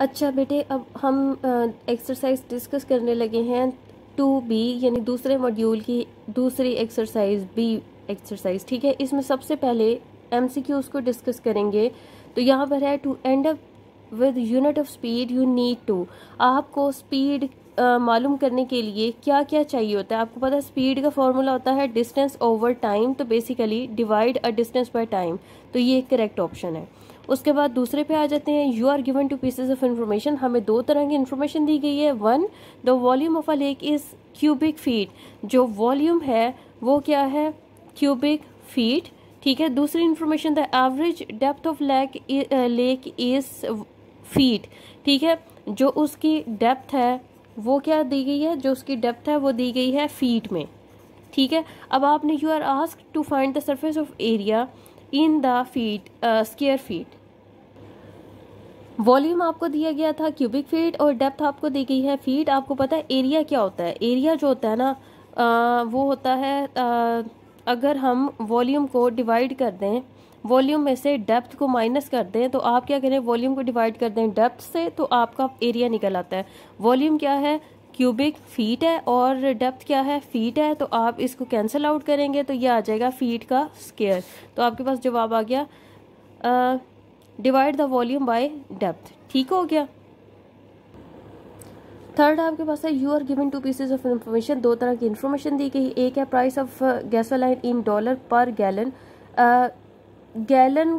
अच्छा बेटे अब हम एक्सरसाइज डिस्कस करने लगे हैं टू बी यानी दूसरे मॉड्यूल की दूसरी एक्सरसाइज बी एक्सरसाइज ठीक है इसमें सबसे पहले एम सी क्यू को डिस्कस करेंगे तो यहाँ पर है to end up with unit of speed you need to आपको स्पीड मालूम करने के लिए क्या क्या चाहिए होता है आपको पता है स्पीड का फॉर्मूला होता है डिस्टेंस ओवर टाइम तो basically divide a distance by time तो ये करेक्ट ऑप्शन है उसके बाद दूसरे पे आ जाते हैं you are given two pieces of information हमें दो तरह की इन्फॉर्मेशन दी गई है one the volume of a lake is cubic feet जो वॉल्यूम है वो क्या है क्यूबिक फीट ठीक है दूसरी information the average depth of lake lake is feet ठीक है जो उसकी डेप्थ है वो क्या दी गई है जो उसकी डेप्थ है वो दी गई है फीट में ठीक है अब आपने you are ask to find the surface of area in the feet square feet volume आपको दिया गया था क्यूबिक फीट और डेप्थ आपको दी गई है फीट आपको पता है एरिया क्या होता है एरिया जो होता है ना आ, uh, वो होता है आ, uh, अगर हम वॉल्यूम को डिवाइड कर दें वॉल्यूम में से डेप्थ को माइनस कर दें तो आप क्या करें वॉल्यूम को डिवाइड कर दें डेप्थ से तो आपका एरिया निकल आता है वॉल्यूम क्या है क्यूबिक फीट है और डेप्थ क्या है फीट है तो आप इसको कैंसिल आउट करेंगे तो ये आ जाएगा फीट का स्केयर तो आपके पास जवाब आ गया divide the volume by depth ठीक हो गया थर्ड आपके पास है you are giving two pieces of information दो तरह की इन्फॉर्मेशन दी गई एक है price of gasoline in dollar per gallon gallon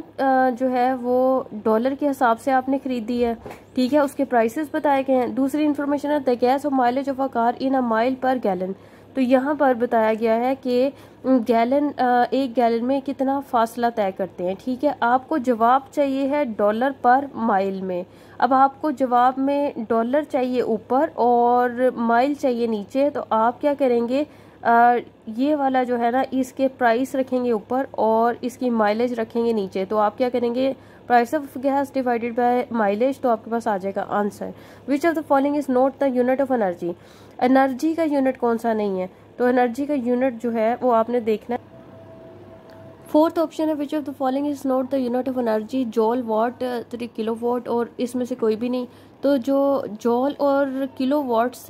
जो है वो डॉलर के हिसाब से आपने ख़रीदी है ठीक है उसके प्राइसेस बताए गए हैं दूसरी इन्फॉर्मेशन है द गैस और mileage of a car in a mile per gallon तो यहाँ पर बताया गया है कि गैलन एक गैलन में कितना फासला तय करते हैं ठीक है आपको जवाब चाहिए है डॉलर पर माइल में अब आपको जवाब में डॉलर चाहिए ऊपर और माइल चाहिए नीचे तो आप क्या करेंगे ये वाला जो है ना इसके प्राइस रखेंगे ऊपर और इसकी माइलेज रखेंगे नीचे तो आप क्या करेंगे price of gas divided by mileage तो आपके पास आ जाएगा answer which of the following is not the unit of energy energy का यूनिट कौन सा नहीं है तो एनर्जी का यूनिट जो है वो आपने देखना है फोर्थ ऑप्शन है which of the following is not the unit of energy joule watt three kilowatt और इसमें से कोई भी नहीं तो जो जॉल और किलो वॉट्स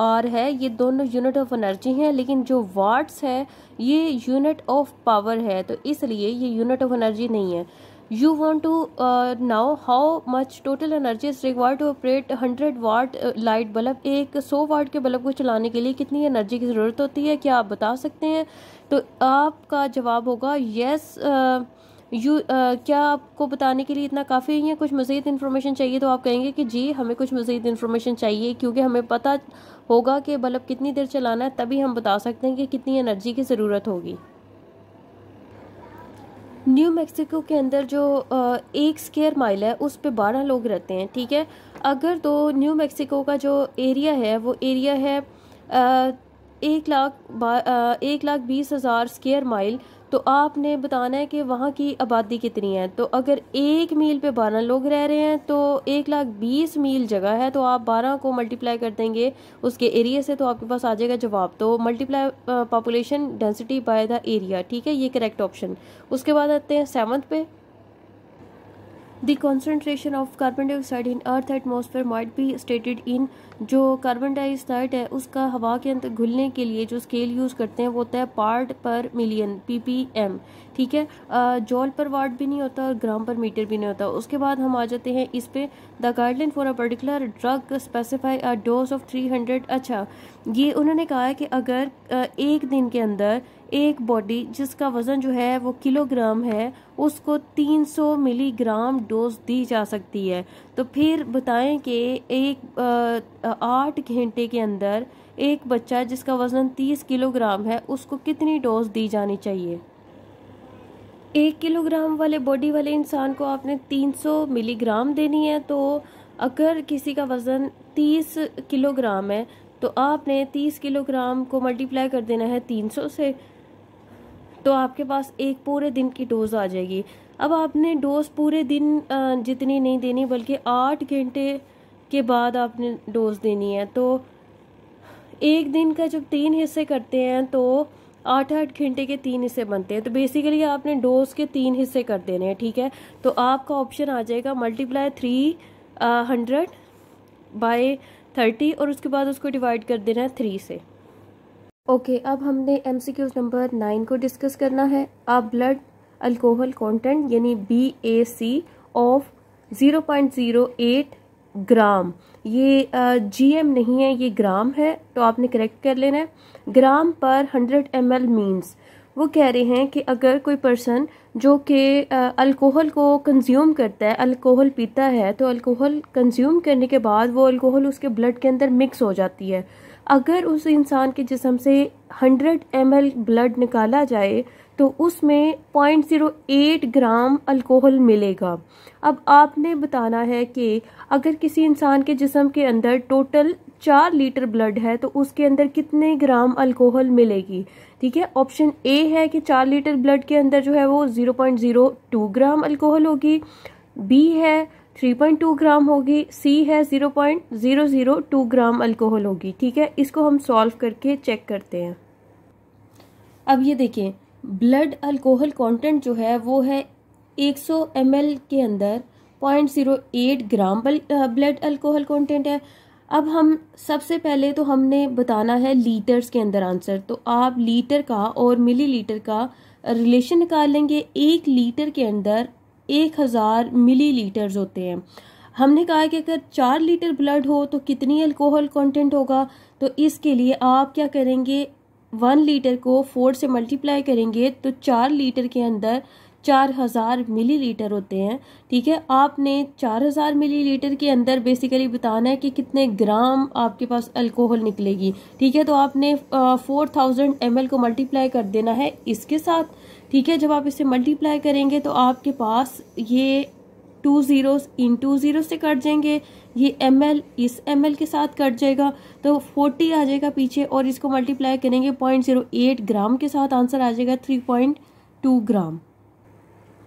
आर है ये दोनों यूनिट ऑफ एनर्जी हैं लेकिन जो वाट्स है ये यूनिट ऑफ पावर है तो इसलिए ये यूनिट ऑफ एनर्जी नहीं है you want to know how much total energy is require to operate hundred watt light bulb एक सौ वाट के बल्ब को चलाने के लिए कितनी एनर्जी की ज़रूरत होती है क्या आप बता सकते हैं तो आपका जवाब होगा येस yes, uh, यू आ, क्या आपको बताने के लिए इतना काफ़ी है कुछ मज़ीद इन्फॉर्मेशन चाहिए तो आप कहेंगे कि जी हमें कुछ मज़ीद इन्फॉर्मेशन चाहिए क्योंकि हमें पता होगा कि बल्ब कितनी देर चलाना है तभी हम बता सकते हैं कि कितनी एनर्जी की ज़रूरत होगी न्यू मैक्सिको के अंदर जो एक स्केयर माइल है उस पर बारह लोग रहते हैं ठीक है अगर तो न्यू मैक्सिको का जो एरिया है वो एरिया है एक लाख एक लाख बीस हज़ार स्केयर माइल तो आपने बताना है कि वहाँ की आबादी कितनी है तो अगर एक मील पे बारह लोग रह रहे हैं तो एक लाख बीस मील जगह है तो आप बारह को मल्टीप्लाई कर देंगे उसके एरिया से तो आपके पास आ जाएगा जवाब तो multiply population density by the area ठीक है ये करेक्ट ऑप्शन उसके बाद आते हैं सेवन्थ पे The concentration of carbon dioxide in earth atmosphere might be stated in जो कार्बन डाइऑक्साइड है उसका हवा के अंदर घुलने के लिए जो स्केल यूज़ करते हैं वो होता है पार्ट पर मिलियन पी पी एम ठीक है जॉल पर वार्ड भी नहीं होता और ग्राम पर मीटर भी नहीं होता उसके बाद हम आ जाते हैं इस पे the guideline for a particular drug specify a dose of three hundred अच्छा ये उन्होंने कहा है कि अगर एक दिन के अंदर एक बॉडी जिसका वज़न जो है वो किलोग्राम है उसको 300 मिलीग्राम डोज दी जा सकती है तो फिर बताएं कि एक आठ घंटे के अंदर एक बच्चा जिसका वज़न 30 किलोग्राम है उसको कितनी डोज दी जानी चाहिए एक किलोग्राम वाले बॉडी वाले इंसान को आपने 300 मिलीग्राम देनी है तो अगर किसी का वज़न 30 किलोग्राम है तो आपने 30 किलोग्राम को मल्टीप्लाई कर देना है 300 से तो आपके पास एक पूरे दिन की डोज आ जाएगी अब आपने डोज पूरे दिन जितनी नहीं देनी बल्कि आठ घंटे के बाद आपने डोज देनी है तो एक दिन का जब तीन हिस्से करते हैं तो आठ आठ घंटे के तीन हिस्से बनते हैं तो बेसिकली आपने डोज के तीन हिस्से कर देने हैं ठीक है तो आपका ऑप्शन आ जाएगा multiply three hundred by thirty और उसके बाद उसको डिवाइड कर देना है थ्री से ओके okay, अब हमने M C Qs number nine को डिस्कस करना है आप ब्लड अल्कोहल कंटेंट यानी B A C of zero point zero eight gram ये जी uh, एम नहीं है ये ग्राम है तो आपने करेक्ट कर लेना है ग्राम पर हंड्रेड एम एल मीन्स वो कह रहे हैं कि अगर कोई पर्सन जो कि अल्कोहल को कंज्यूम करता है अल्कोहल पीता है तो अल्कोहल कंज्यूम करने के बाद वो अल्कोहल उसके ब्लड के अंदर मिक्स हो जाती है अगर उस इंसान के जिसम से 100 एम ब्लड निकाला जाए तो उसमें 0.08 ग्राम अल्कोहल मिलेगा अब आपने बताना है कि अगर किसी इंसान के जिसम के अंदर टोटल चार लीटर ब्लड है तो उसके अंदर कितने ग्राम अल्कोहल मिलेगी ठीक है ऑप्शन ए है कि चार लीटर ब्लड के अंदर जो है वो 0.02 ग्राम अल्कोहल होगी बी है 3.2 ग्राम होगी सी है 0.002 ग्राम अल्कोहल होगी ठीक है इसको हम सॉल्व करके चेक करते हैं अब ये देखें ब्लड अल्कोहल कंटेंट जो है वो है 100 सौ के अंदर 0.08 ग्राम ब्लड अल्कोहल कंटेंट है अब हम सबसे पहले तो हमने बताना है लीटर्स के अंदर आंसर तो आप लीटर का और मिलीलीटर का रिलेशन निकालेंगे एक लीटर के अंदर एक हज़ार मिली लीटर्स होते हैं हमने कहा कि अगर चार लीटर ब्लड हो तो कितनी अल्कोहल कंटेंट होगा तो इसके लिए आप क्या करेंगे वन लीटर को फोर से मल्टीप्लाई करेंगे तो चार लीटर के अंदर चार हज़ार मिली लीटर होते हैं ठीक है आपने चार हज़ार मिली लीटर के अंदर बेसिकली बताना है कि कितने ग्राम आपके पास अल्कोहल निकलेगी ठीक है तो आपने फोर थाउजेंड एम को मल्टीप्लाई कर देना है इसके साथ ठीक है जब आप इसे मल्टीप्लाई करेंगे तो आपके पास ये टू ज़ीरोस इन टू ज़ीरो से कट जाएंगे ये एम एल इस एम एल के साथ कट जाएगा तो फोर्टी आ जाएगा पीछे और इसको मल्टीप्लाई करेंगे पॉइंट ज़ीरो एट ग्राम के साथ आंसर आ जाएगा थ्री पॉइंट टू ग्राम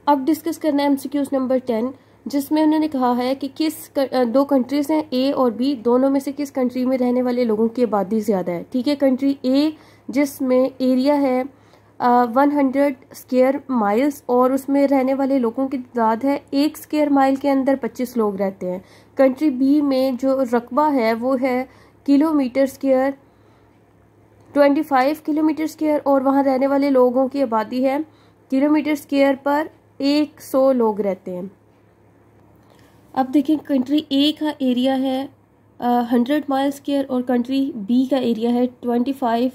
अब डिस्कस करना है एम नंबर टेन जिसमें उन्होंने कहा है कि किस कर, दो कंट्रीज हैं ए और बी दोनों में से किस कंट्री में रहने वाले लोगों की आबादी ज़्यादा है ठीक है कंट्री ए जिसमें एरिया है वन हंड्रेड स्केयर माइल्स और उसमें रहने वाले लोगों की तादाद है एक स्केयर माइल के अंदर पच्चीस लोग रहते हैं कंट्री बी में जो रकबा है वो है kilometre square twenty five kilometre square और वहाँ रहने वाले लोगों की आबादी है किलोमीटर स्केयर पर एक सौ लोग रहते हैं अब देखें कंट्री ए का एरिया है हंड्रेड माइल स्केयर और कंट्री बी का एरिया है ट्वेंटी फाइव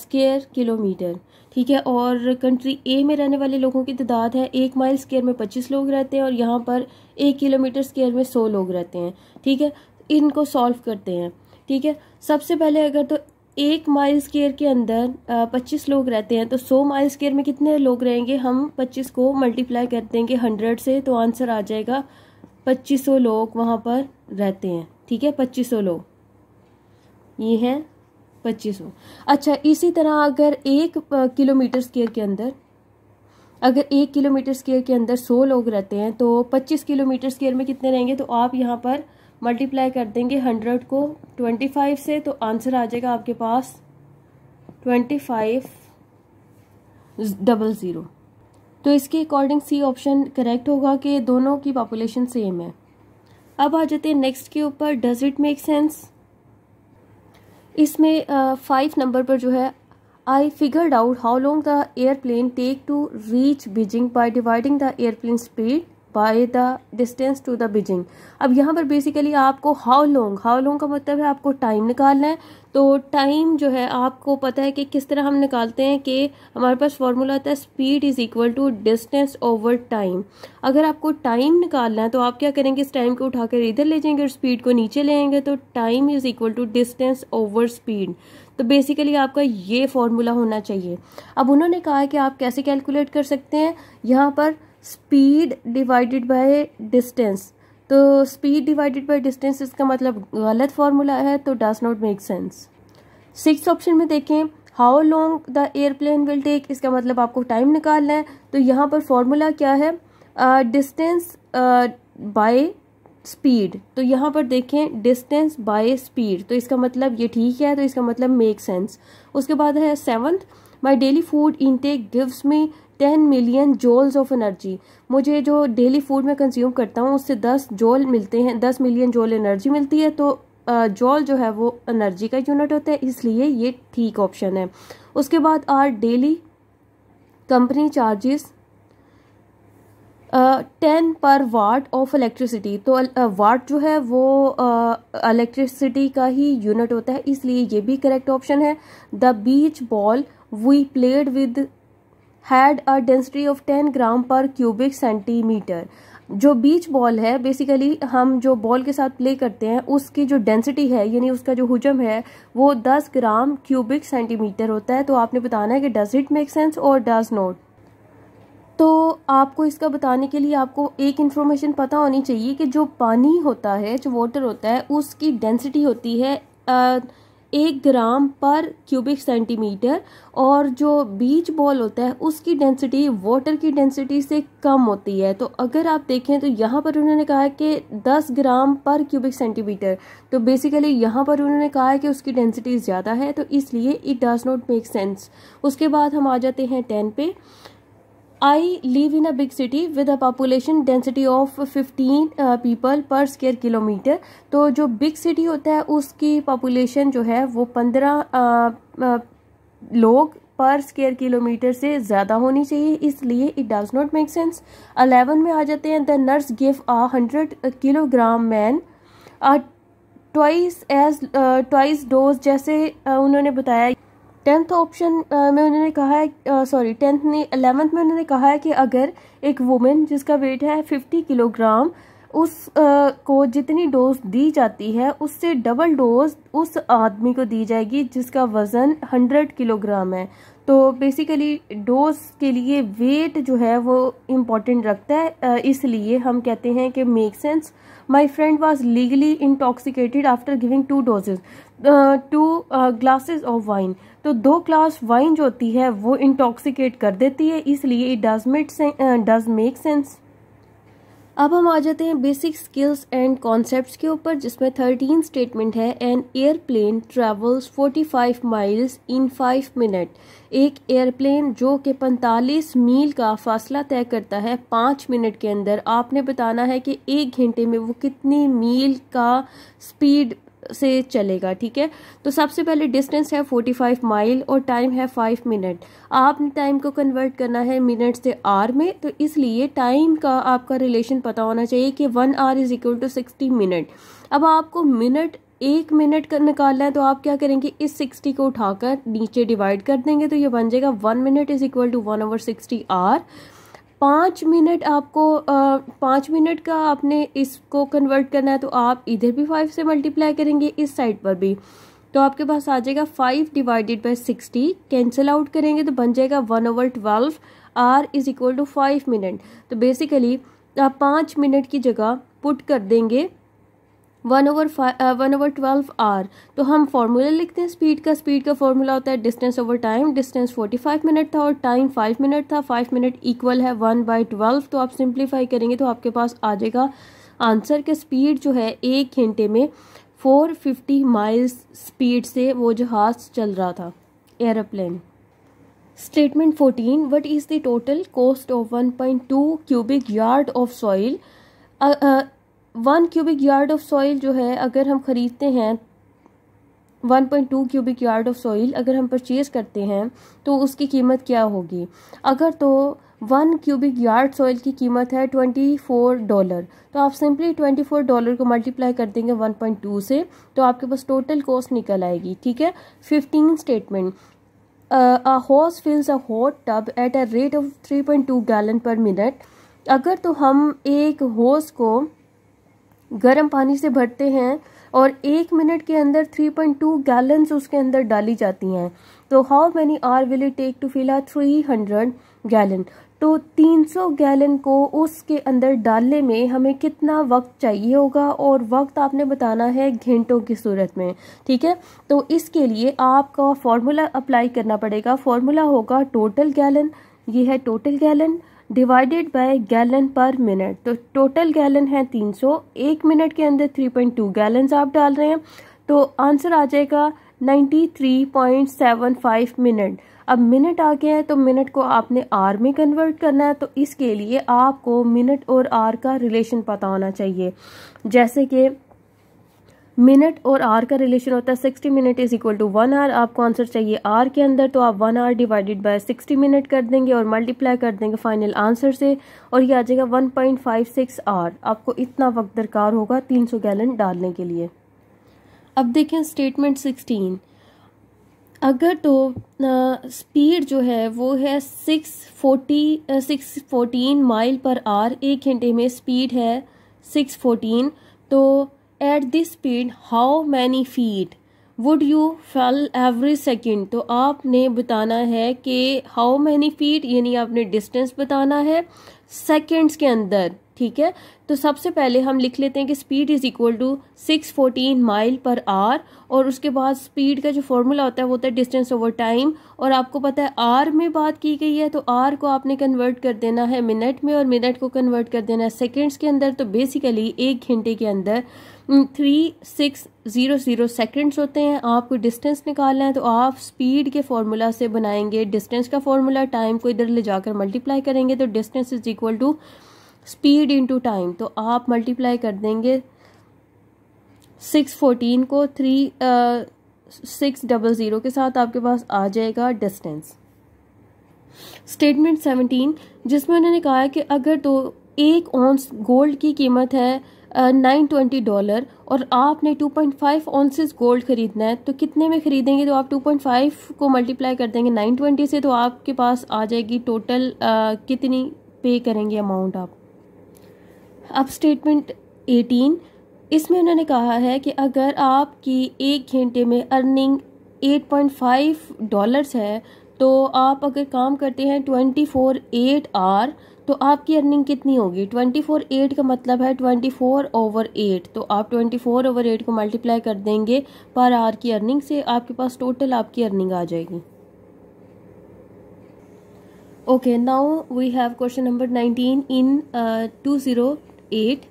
स्केयर किलोमीटर ठीक है और कंट्री ए में रहने वाले लोगों की तादाद है एक माइल स्केयर में पच्चीस लोग रहते हैं और यहाँ पर एक किलोमीटर स्केयर में सौ लोग रहते हैं ठीक है इनको सॉल्व करते हैं ठीक है सबसे पहले अगर तो एक माइल स्केयर के अंदर पच्चीस लोग रहते हैं तो सौ माइल स्केयर में कितने लोग रहेंगे हम पच्चीस को मल्टीप्लाई कर देंगे हंड्रेड से तो आंसर आ जाएगा पच्चीस सौ लोग वहाँ पर रहते हैं ठीक है पच्चीस सौ लोग ये हैं पच्चीस हो अच्छा इसी तरह अगर एक किलोमीटर स्केयर के अंदर अगर एक किलोमीटर स्केयर के अंदर सौ लोग रहते हैं तो पच्चीस किलोमीटर स्केयर में कितने रहेंगे तो आप यहाँ पर मल्टीप्लाई कर देंगे हंड्रेड को ट्वेंटी फाइव से तो आंसर आ जाएगा आपके पास ट्वेंटी फाइव डबल ज़ीरो तो इसके अकॉर्डिंग सी ऑप्शन करेक्ट होगा कि दोनों की पॉपुलेशन सेम है अब आ जाते हैं नेक्स्ट के ऊपर डज इट मेक सेंस इसमें फाइव नंबर पर जो है I figured out how long the airplane take to reach Beijing by dividing the airplane speed by the distance to the Beijing अब यहाँ पर बेसिकली आपको हाउ लॉन्ग हाउ लॉन्ग का मतलब है आपको टाइम निकालना है तो टाइम जो है आपको पता है कि किस तरह हम निकालते हैं कि हमारे पास फॉर्मूला आता है speed is equal to distance over time अगर आपको टाइम निकालना है तो आप क्या करेंगे इस टाइम को उठाकर इधर ले जाएंगे और स्पीड को नीचे ले आएंगे तो time is equal to distance over speed तो बेसिकली आपका ये फॉर्मूला होना चाहिए अब उन्होंने कहा है कि आप कैसे कैलकुलेट कर सकते हैं यहाँ पर स्पीड डिवाइडेड बाय डिस्टेंस तो स्पीड डिवाइडेड बाय डिस्टेंस इसका मतलब गलत फार्मूला है तो does not make sense six option में देखें how long the airplane will take इसका मतलब आपको टाइम निकालना है तो यहाँ पर फार्मूला क्या है डिस्टेंस बाय स्पीड तो यहाँ पर देखें डिस्टेंस बाय स्पीड तो इसका मतलब ये ठीक है तो इसका मतलब मेक सेंस उसके बाद है seventh my daily food intake gives me ten million joules of energy मुझे जो डेली फूड में कंज्यूम करता हूँ उससे दस जोल मिलते हैं दस मिलियन जोल एनर्जी मिलती है तो जोल जो है वो एनर्जी का यूनिट होता है इसलिए ये ठीक ऑप्शन है उसके बाद our daily company charges ten per watt of electricity तो वाट जो है वो इलेक्ट्रिसिटी का ही यूनिट होता है इसलिए ये भी करेक्ट ऑप्शन है the beach ball we played with had a density of 10 gram per cubic centimeter जो बीच बॉल है बेसिकली हम जो बॉल के साथ प्ले करते हैं उसकी जो डेंसिटी है यानी उसका जो हुजम है वो 10 ग्राम क्यूबिक सेंटीमीटर होता है तो आपने बताना है कि डज इट मेक सेंस और डज नॉट तो आपको इसका बताने के लिए आपको एक इन्फॉर्मेशन पता होनी चाहिए कि जो पानी होता है जो वाटर होता है उसकी डेंसिटी होती है आ, एक ग्राम पर क्यूबिक सेंटीमीटर और जो बीच बॉल होता है उसकी डेंसिटी वाटर की डेंसिटी से कम होती है तो अगर आप देखें तो यहाँ पर उन्होंने कहा है कि 10 ग्राम पर क्यूबिक सेंटीमीटर तो बेसिकली यहाँ पर उन्होंने कहा है कि उसकी डेंसिटी ज़्यादा है तो इसलिए it does not make sense उसके बाद हम आ जाते हैं टेन पे I live in a big city with a population density of 15 uh, people per square तो जो बिग सिटी होता है उसकी पॉपुलेशन जो है वो पंद्रह uh, uh, लोग पर स्केयर किलोमीटर से ज़्यादा होनी चाहिए इसलिए it does not make sense eleven में आ जाते हैं the nurse give a hundred kilogram man twice as twice dose जैसे uh, उन्होंने बताया टेंथ ऑप्शन में उन्होंने कहा है सॉरी टेंथ ने अलेवेंथ में उन्होंने कहा है कि अगर एक वुमेन जिसका वेट है फिफ्टी किलोग्राम उस आ, को जितनी डोज दी जाती है उससे डबल डोज उस आदमी को दी जाएगी जिसका वज़न हंड्रेड किलोग्राम है तो बेसिकली डोज के लिए वेट जो है वो इम्पॉर्टेंट रखता है इसलिए हम कहते हैं कि make sense my friend was legally intoxicated after giving two doses two glasses of wine तो दो क्लास वाइन जो होती है वो इंटॉक्सिकेट कर देती है इसलिए it does met does make sense अब हम आ जाते हैं बेसिक स्किल्स एंड कॉन्सेप्ट्स के ऊपर जिसमें थर्टीन स्टेटमेंट है an airplane travels 45 miles in 5 minute एक एयरप्लेन जो कि 45 मील का फासला तय करता है पाँच मिनट के अंदर आपने बताना है कि एक घंटे में वो कितनी मील का स्पीड से चलेगा ठीक है तो सबसे पहले डिस्टेंस है 45 माइल और टाइम है 5 मिनट आपने टाइम को कन्वर्ट करना है मिनट से आर में तो इसलिए टाइम का आपका रिलेशन पता होना चाहिए कि one hour is equal to sixty minute अब आपको मिनट एक मिनट का निकालना है तो आप क्या करेंगे इस सिक्सटी को उठाकर नीचे डिवाइड कर देंगे तो ये बन जाएगा one minute is equal to one over sixty hour पाँच मिनट आपको पाँच मिनट का आपने इसको कन्वर्ट करना है तो आप इधर भी फाइव से मल्टीप्लाई करेंगे इस साइड पर भी तो आपके पास आ जाएगा five divided by sixty cancel out करेंगे तो बन जाएगा one over twelve hour is equal to five minute तो बेसिकली आप पाँच मिनट की जगह पुट कर देंगे one over one over twelve hour तो हम फार्मूला लिखते हैं स्पीड का स्पीड का फार्मूला होता है distance over time distance forty five minute था और टाइम फाइव मिनट था फाइव मिनट इक्वल है वन बाई ट्वेल्व तो आप सिंप्लीफाई करेंगे तो आपके पास आ जाएगा आंसर के स्पीड जो है एक घंटे में फोर फिफ्टी माइल्स स्पीड से वो जहाज चल रहा था aeroplane statement fourteen what is the total cost of one point two cubic yard of soil one cubic yard of soil जो है अगर हम ख़रीदते हैं 1.2 क्यूबिक यार्ड ऑफ सॉइल अगर हम परचेज़ करते हैं तो उसकी कीमत क्या होगी अगर तो वन क्यूबिक यार्ड सॉइल की कीमत है 24 डॉलर तो आप सिंपली 24 डॉलर को मल्टीप्लाई कर देंगे 1.2 से तो आपके पास टोटल कॉस्ट निकल आएगी ठीक है 15 statement a hose fills a hot tub at a rate of 3.2 gallon per minute अगर तो हम एक हॉस को गर्म पानी से भरते हैं और एक मिनट के अंदर 3.2 गैलन्स उसके अंदर डाली जाती हैं तो how many hour will it take to fill a 300 gallon तो 300 गैलन को उसके अंदर डालने में हमें कितना वक्त चाहिए होगा और वक्त आपने बताना है घंटों की सूरत में ठीक है तो इसके लिए आपका फार्मूला अप्लाई करना पड़ेगा फार्मूला होगा टोटल गैलन ये है total gallon divided by gallon per minute तो टोटल गैलन है 300 एक मिनट के अंदर 3.2 गैलन आप डाल रहे हैं तो आंसर आ जाएगा 93.75 मिनट अब मिनट आ गया है तो मिनट को आपने आर में कन्वर्ट करना है तो इसके लिए आपको मिनट और आर का रिलेशन पता होना चाहिए जैसे कि मिनट और आर का रिलेशन होता है sixty minute is equal to one hour आपको आंसर चाहिए आर के अंदर तो आप one hour divided by sixty minute कर देंगे और मल्टीप्लाई कर देंगे फाइनल आंसर से और ये आ जाएगा one point five six hour आपको इतना वक्त दरकार होगा तीन सौ गैलन डालने के लिए अब देखें स्टेटमेंट सिक्सटीन अगर तो स्पीड जो है वो है six forty six fourteen mile per hour एक घंटे में स्पीड है सिक्स फोर्टीन तो at this speed how many feet would you fall every second तो आपने बताना है कि हाउ मैनी फीट यानी आपने डिस्टेंस बताना है सेकेंड्स के अंदर ठीक है तो सबसे पहले हम लिख लेते हैं कि speed is equal to six fourteen mile per hour और उसके बाद स्पीड का जो फॉर्मूला होता है वो होता है डिस्टेंस ओवर टाइम और आपको पता है आर में बात की गई है तो आर को आपने कन्वर्ट कर देना है मिनट में और मिनट को कन्वर्ट कर देना है सेकेंड्स के अंदर तो बेसिकली एक घंटे के अंदर three six zero zero seconds होते हैं आपको डिस्टेंस निकालना है तो आप स्पीड के फार्मूला से बनाएंगे डिस्टेंस का फार्मूला टाइम को इधर ले जाकर मल्टीप्लाई करेंगे तो distance is equal to speed to time तो आप मल्टीप्लाई कर देंगे सिक्स फोर्टीन को थ्री सिक्स डबल ज़ीरो के साथ आपके पास आ जाएगा डिस्टेंस स्टेटमेंट सेवनटीन जिसमें उन्होंने कहा है कि अगर तो एक ऑन्स गोल्ड की कीमत है नाइन ट्वेंटी डॉलर और आपने two point five ounces gold ख़रीदना है तो कितने में ख़रीदेंगे तो आप टू पॉइंट फाइव को मल्टीप्लाई कर देंगे नाइन ट्वेंटी से तो आपके पास आ जाएगी टोटल आ, कितनी पे करेंगे अमाउंट आप अब स्टेटमेंट एटीन इसमें उन्होंने कहा है कि अगर आपकी एक घंटे में earning eight point five dollars है तो आप अगर काम करते हैं ट्वेंटी फोर एट आर तो आपकी अर्निंग कितनी होगी ट्वेंटी फोर एट का मतलब है ट्वेंटी फोर ओवर एट तो आप ट्वेंटी फोर ओवर एट को मल्टीप्लाई कर देंगे पर आर की अर्निंग से आपके पास टोटल आपकी अर्निंग आ जाएगी now we have question number nineteen 19 two zero eight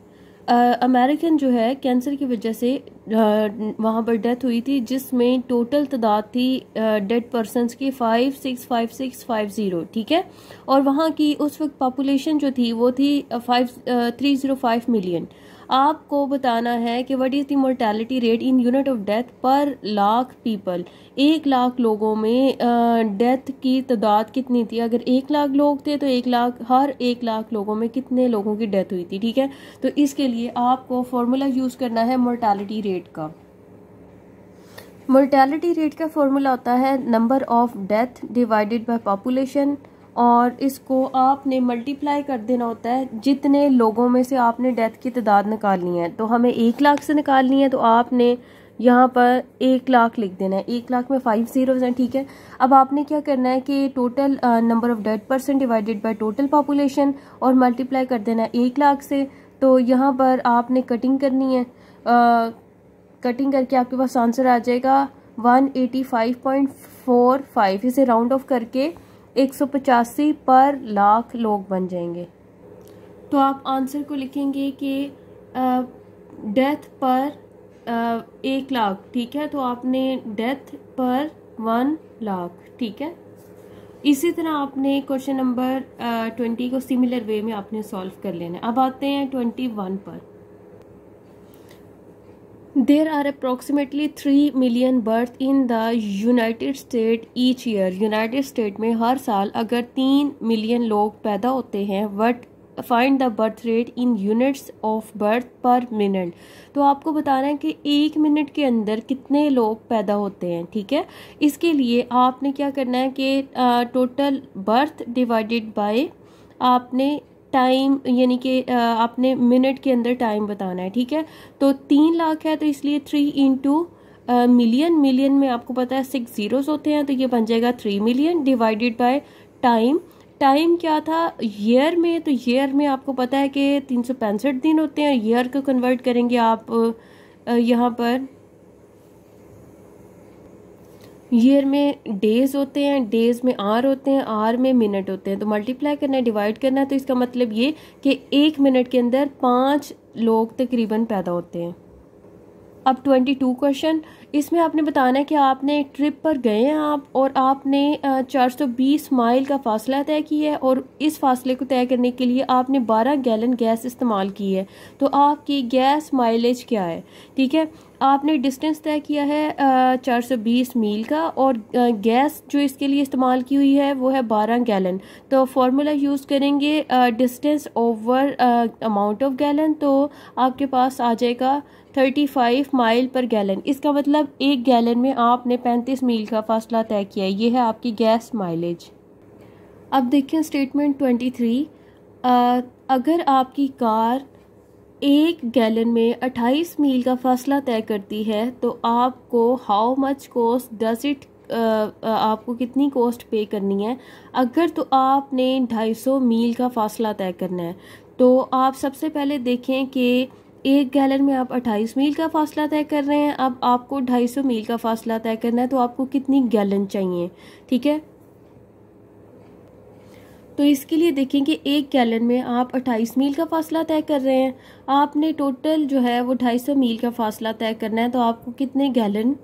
American जो है कैंसर की वजह से वहाँ पर डेथ हुई थी जिसमें टोटल तादाद थी डेड पर्सन की five six five six five zero ठीक है और वहाँ की उस वक्त पॉपुलेशन जो थी वो थी five three zero five million आपको बताना है कि what is the mortality rate in unit of death per lakh people एक लाख लोगों में डेथ की तादाद कितनी थी अगर एक लाख लोग थे तो एक लाख हर एक लाख लोगों में कितने लोगों की डेथ हुई थी ठीक है तो इसके लिए आपको फॉर्मूला यूज़ करना है मोर्टेलिटी रेट का मोर्टेलिटी रेट का फॉर्मूला होता है number of death divided by population और इसको आपने मल्टीप्लाई कर देना होता है जितने लोगों में से आपने डेथ की तादाद निकालनी है तो हमें एक लाख से निकालनी है तो आपने यहाँ पर एक लाख लिख देना है एक लाख में फाइव जीरोज हैं ठीक है अब आपने क्या करना है कि total number of dead person divided by total population और मल्टीप्लाई कर देना है एक लाख से तो यहाँ पर आपने कटिंग करनी है कटिंग कटिंग करके आपके पास आंसर आ जाएगा one eighty five point four five इसे राउंड ऑफ करके एक सौ पचासी पर लाख लोग बन जाएंगे तो आप आंसर को लिखेंगे कि डेथ पर आ, एक लाख ठीक है तो आपने डेथ पर वन लाख ठीक है इसी तरह आपने क्वेश्चन नंबर ट्वेंटी को सिमिलर वे में आपने सॉल्व कर लेना है अब आते हैं ट्वेंटी वन पर there are approximately three million birth in the United State each year United State में हर साल अगर तीन मिलियन लोग पैदा होते हैं what find the birth rate in units of birth per minute तो आपको बताना है कि एक मिनट के अंदर कितने लोग पैदा होते हैं ठीक है इसके लिए आपने क्या करना है कि टोटल बर्थ डिवाइडेड बाई आपने टाइम यानी कि आपने मिनट के अंदर टाइम बताना है ठीक है तो तीन लाख है तो इसलिए थ्री इंटू मिलियन मिलियन में आपको पता है सिक्स ज़ीरोस होते हैं तो ये बन जाएगा three million divided by time time क्या था ईयर में तो ईयर में आपको पता है कि तीन सौ पैंसठ दिन होते हैं ईयर को कन्वर्ट करेंगे आप यहाँ पर ईयर में डेज होते हैं डेज में आर होते हैं आर में मिनट होते हैं तो मल्टीप्लाई करना है डिवाइड करना है तो इसका मतलब ये कि एक मिनट के अंदर पाँच लोग तकरीबन पैदा होते हैं अब ट्वेंटी टू क्वेश्चन इसमें आपने बताना है कि आपने ट्रिप पर गए हैं आप और आपने चार सौ बीस माइल का फासला तय किया है और इस फासले को तय करने के लिए आपने बारह गैलन गैस इस्तेमाल की है तो आपकी गैस माइलेज क्या है ठीक है आपने डिस्टेंस तय किया है चार सौ बीस मील का और गैस जो इसके लिए इस्तेमाल की हुई है वो है बारह गैलन तो फार्मूला यूज़ करेंगे distance over amount of gallon तो आपके पास आ जाएगा thirty five mile per gallon इसका मतलब एक गैलन में आपने पैंतीस मील का फासला तय किया है ये है आपकी गैस माइलेज अब देखें स्टेटमेंट ट्वेंटी थ्री अगर आपकी कार एक गैलन में 28 मील का फासला तय करती है तो आपको how much cost does it आपको कितनी कॉस्ट पे करनी है अगर तो आपने 250 मील का फासला तय करना है तो आप सबसे पहले देखें कि एक गैलन में आप 28 मील का फासला तय कर रहे हैं अब आपको 250 मील का फासला तय करना है तो आपको कितनी गैलन चाहिए ठीक है तो इसके लिए देखें कि एक गैलन में आप 28 मील का फासला तय कर रहे हैं आपने टोटल जो है वो 250 मील का फासला तय करना है तो आपको कितने गैलन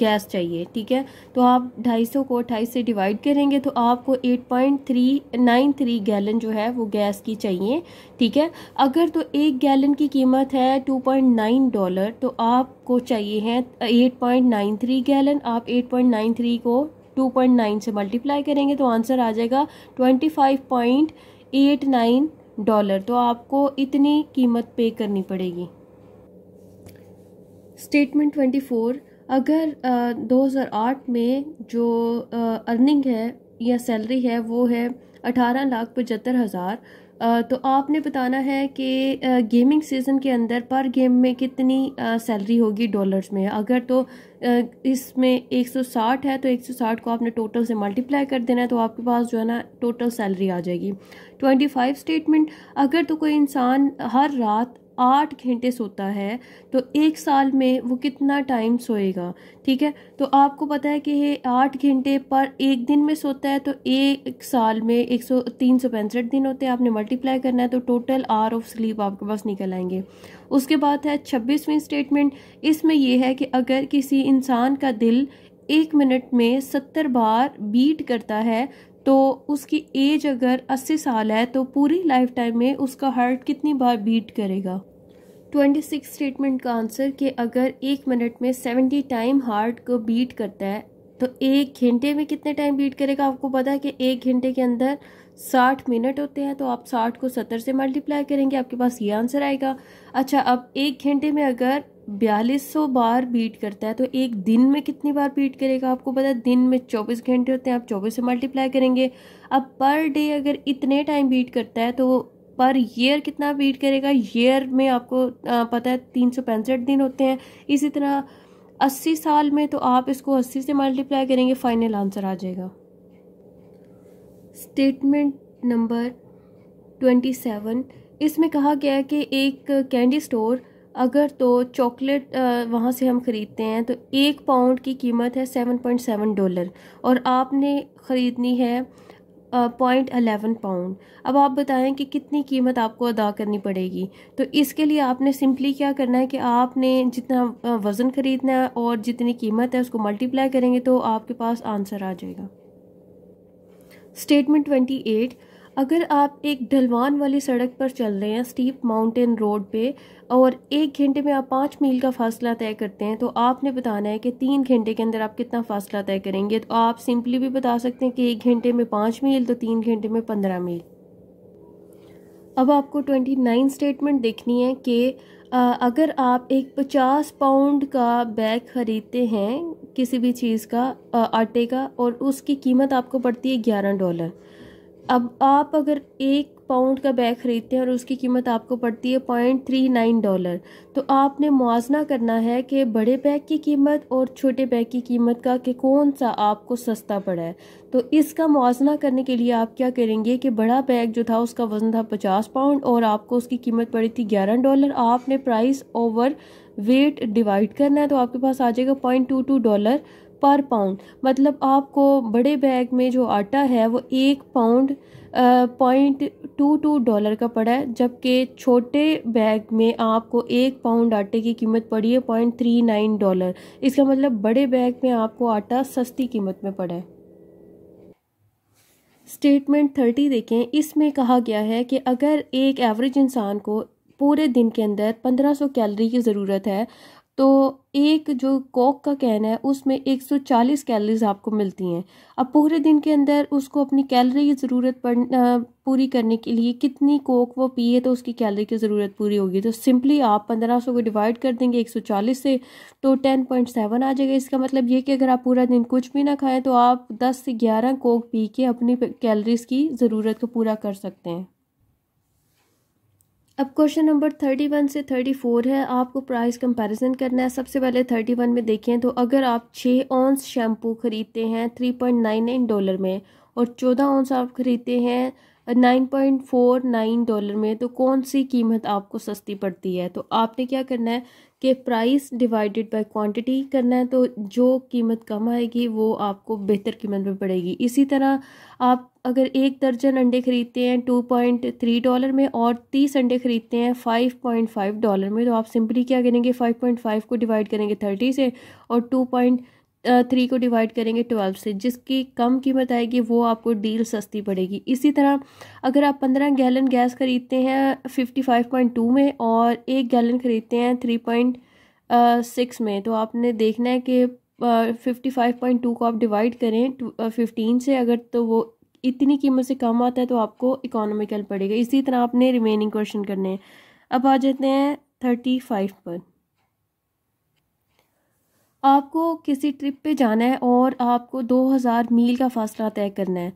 गैस चाहिए ठीक है तो आप 250 को अट्ठाईस से डिवाइड करेंगे तो आपको 8.393 गैलन जो है वो गैस की चाहिए ठीक है अगर तो एक गैलन की कीमत है 2.9 डॉलर तो आपको चाहिए है 8.93 गैलन आप 8.93 को 2.9 से मल्टीप्लाई करेंगे तो आंसर आ जाएगा 25.89 डॉलर तो आपको इतनी कीमत पे करनी पड़ेगी स्टेटमेंट ट्वेंटी फोर अगर दो हज़ार आठ में जो अर्निंग है या सैलरी है वो है अठारह लाख पचहत्तर हज़ार तो आपने बताना है कि गेमिंग सीज़न के अंदर पर गेम में कितनी सैलरी होगी डॉलर्स में अगर तो इसमें 160 है तो 160 को आपने टोटल से मल्टीप्लाई कर देना है तो आपके पास जो है ना टोटल सैलरी आ जाएगी 25 स्टेटमेंट अगर तो कोई इंसान हर रात आठ घंटे सोता है तो एक साल में वो कितना टाइम सोएगा ठीक है तो आपको पता है कि ये आठ घंटे पर एक दिन में सोता है तो एक साल में एक सौ तीन सौ पैंसठ दिन होते हैं आपने मल्टीप्लाई करना है तो टोटल आर ऑफ स्लीप आपके पास निकल आएंगे उसके बाद है छब्बीसवीं स्टेटमेंट इसमें यह है कि अगर किसी इंसान का दिल एक मिनट में सत्तर बार बीट करता है तो उसकी एज अगर 80 साल है तो पूरी लाइफ टाइम में उसका हार्ट कितनी बार बीट करेगा 26 स्टेटमेंट का आंसर कि अगर एक मिनट में 70 टाइम हार्ट को बीट करता है तो एक घंटे में कितने टाइम बीट करेगा आपको पता है कि एक घंटे के अंदर 60 मिनट होते हैं तो आप 60 को 70 से मल्टीप्लाई करेंगे आपके पास ये आंसर आएगा अच्छा अब एक घंटे में अगर बयालीस सौ बार बीट करता है तो एक दिन में कितनी बार बीट करेगा आपको पता है दिन में चौबीस घंटे होते हैं आप चौबीस से मल्टीप्लाई करेंगे अब पर डे अगर इतने टाइम बीट करता है तो पर ईयर कितना बीट करेगा ईयर में आपको पता है तीन सौ पैंसठ दिन होते हैं इसी तरह अस्सी साल में तो आप इसको अस्सी से मल्टीप्लाई करेंगे फाइनल आंसर आ जाएगा स्टेटमेंट नंबर ट्वेंटी सेवन इसमें कहा गया है कि एक कैंडी स्टोर अगर तो चॉकलेट वहाँ से हम ख़रीदते हैं तो एक पाउंड की कीमत है सेवन पॉइंट सेवन डॉलर और आपने ख़रीदनी है पॉइंट अलेवन पाउंड अब आप बताएं कि कितनी कीमत आपको अदा करनी पड़ेगी तो इसके लिए आपने सिंपली क्या करना है कि आपने जितना वज़न ख़रीदना है और जितनी कीमत है उसको मल्टीप्लाई करेंगे तो आपके पास आंसर आ जाएगा स्टेटमेंट ट्वेंटी एट अगर आप एक ढलवान वाली सड़क पर चल रहे हैं स्टीप माउंटेन रोड पे और एक घंटे में आप पाँच मील का फासला तय करते हैं तो आपने बताना है कि तीन घंटे के अंदर आप कितना फासला तय करेंगे तो आप सिंपली भी बता सकते हैं कि एक घंटे में पाँच मील तो तीन घंटे में पंद्रह मील अब आपको ट्वेंटी नाइन स्टेटमेंट देखनी है कि अगर आप एक पचास पाउंड का बैग ख़रीदते हैं किसी भी चीज़ का आटे का और उसकी कीमत आपको पड़ती है ग्यारह डॉलर अब आप अगर एक पाउंड का बैग ख़रीदते हैं और उसकी कीमत आपको पड़ती है पॉइंट थ्री नाइन डॉलर तो आपने मुआजना करना है कि बड़े बैग की कीमत और छोटे बैग की कीमत का कि कौन सा आपको सस्ता पड़ा है तो इसका मुआजना करने के लिए आप क्या करेंगे कि बड़ा बैग जो था उसका वज़न था पचास पाउंड और आपको उसकी कीमत पड़ी थी ग्यारह डॉलर आपने प्राइस ओवर वेट डिवाइड करना है तो आपके पास आ जाएगा point two two dollar per pound मतलब आपको बड़े बैग में जो आटा है वो एक pound point two two dollar का पड़ा है जबकि छोटे बैग में आपको एक पाउंड आटे की कीमत पड़ी है पॉइंट थ्री नाइन डॉलर इसका मतलब बड़े बैग में आपको आटा सस्ती कीमत में पड़ा है स्टेटमेंट थर्टी देखें इसमें कहा गया है कि अगर एक एवरेज इंसान को पूरे दिन के अंदर 1500 कैलोरी की ज़रूरत है तो एक जो कोक का कैन है उसमें 140 कैलोरीज आपको मिलती हैं अब पूरे दिन के अंदर उसको अपनी कैलोरी की ज़रूरत पड़ पूरी करने के लिए कितनी कोक वो पिए तो उसकी कैलोरी की ज़रूरत पूरी होगी तो सिंपली आप 1500 को डिवाइड कर देंगे 140 से तो 10.7 आ जाएगा इसका मतलब ये कि अगर आप पूरा दिन कुछ भी ना खाएँ तो आप दस से ग्यारह कोक पी के अपनी कैलरीज़ की ज़रूरत को पूरा कर सकते हैं अब क्वेश्चन नंबर थर्टी वन से थर्टी फोर है आपको प्राइस कंपैरिजन करना है सबसे पहले थर्टी वन में देखें तो अगर आप छः ऑन्स शैम्पू ख़रीदते हैं three point nine nine dollar में और चौदह ऑन्स आप ख़रीदते हैं nine point four nine dollar में तो कौन सी कीमत आपको सस्ती पड़ती है तो आपने क्या करना है कि प्राइस डिवाइडेड बाय क्वांटिटी करना है तो जो कीमत कम आएगी वो आपको बेहतर कीमत में पड़ेगी इसी तरह आप अगर एक दर्जन अंडे खरीदते हैं टू पॉइंट थ्री डॉलर में और तीस अंडे खरीदते हैं फाइव पॉइंट फाइव डॉलर में तो आप सिंपली क्या करेंगे फाइव पॉइंट फाइव को डिवाइड करेंगे थर्टी से और टू पॉइंट थ्री को डिवाइड करेंगे ट्वेल्व से जिसकी कम कीमत आएगी वो आपको डील सस्ती पड़ेगी इसी तरह अगर आप पंद्रह गैलन गैस ख़रीदते हैं फिफ्टी फाइव पॉइंट टू में और एक गैलन ख़रीदते हैं थ्री पॉइंट सिक्स में तो आपने देखना है कि फिफ्टी फाइव पॉइंट टू को आप डिवाइड करें फिफ्टीन से अगर तो वो इतनी कीमत से कम आता है तो आपको इकोनॉमिकल पड़ेगा इसी तरह आपने रिमेनिंग क्वेश्चन करने हैं अब आ जाते हैं थर्टी फाइव पर आपको किसी ट्रिप पे जाना है और आपको 2000 मील का फासला तय करना है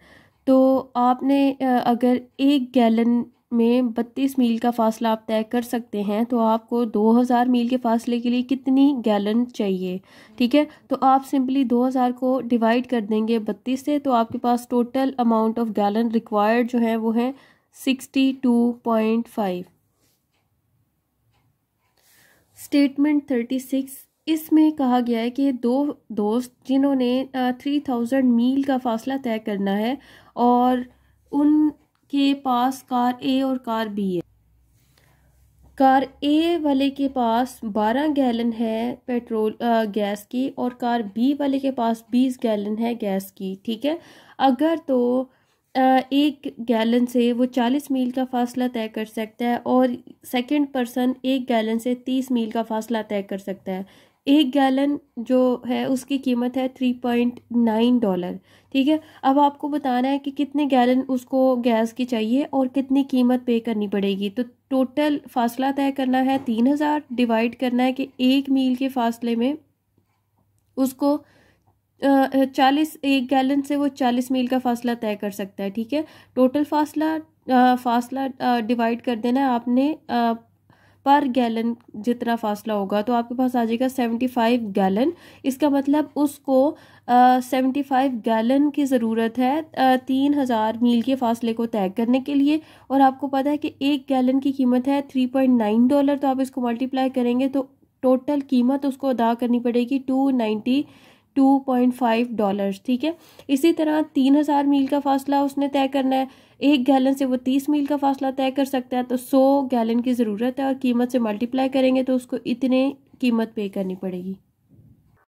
तो आपने अगर एक गैलन में 32 मील का फासला आप तय कर सकते हैं तो आपको 2000 मील के फासले के लिए कितनी गैलन चाहिए ठीक है तो आप सिंपली 2000 को डिवाइड कर देंगे 32 से तो आपके पास total amount of gallon required जो है वो है सिक्सटी स्टेटमेंट थर्टी सिक्स इसमें कहा गया है कि दो दोस्त जिन्होंने थ्री थाउजेंड मील का फासला तय करना है और उनके पास कार ए और कार बी है कार ए वाले के पास बारह गैलन है पेट्रोल आ, गैस की और कार बी वाले के पास बीस गैलन है गैस की ठीक है अगर तो आ, एक गैलन से वो चालीस मील का फासला तय कर सकता है और सेकंड पर्सन एक गैलन से तीस मील का फासला तय कर सकता है एक गैलन जो है उसकी कीमत है थ्री पॉइंट नाइन डॉलर ठीक है अब आपको बताना है कि कितने गैलन उसको गैस की चाहिए और कितनी कीमत पे करनी पड़ेगी तो टोटल फासला तय करना है तीन हज़ार डिवाइड करना है कि एक मील के फासले में उसको चालीस एक गैलन से वो चालीस मील का फासला तय कर सकता है ठीक है टोटल फासला फासला डिवाइड कर देना है आपने पर गैलन जितना फासला होगा तो आपके पास आ जाएगा सेवेंटी फाइव गैलन इसका मतलब उसको सेवेंटी फाइव गैलन की ज़रूरत है तीन हज़ार मील के फासले को तय करने के लिए और आपको पता है कि एक गैलन की कीमत है थ्री पॉइंट नाइन डॉलर तो आप इसको मल्टीप्लाई करेंगे तो टोटल कीमत उसको अदा करनी पड़ेगी two ninety two point five dollar ठीक है इसी तरह तीन हज़ार मील का फासला उसने तय करना है एक गैलन से वो तीस मील का फासला तय कर सकता है तो सौ गैलन की ज़रूरत है और कीमत से मल्टीप्लाई करेंगे तो उसको इतने कीमत पे करनी पड़ेगी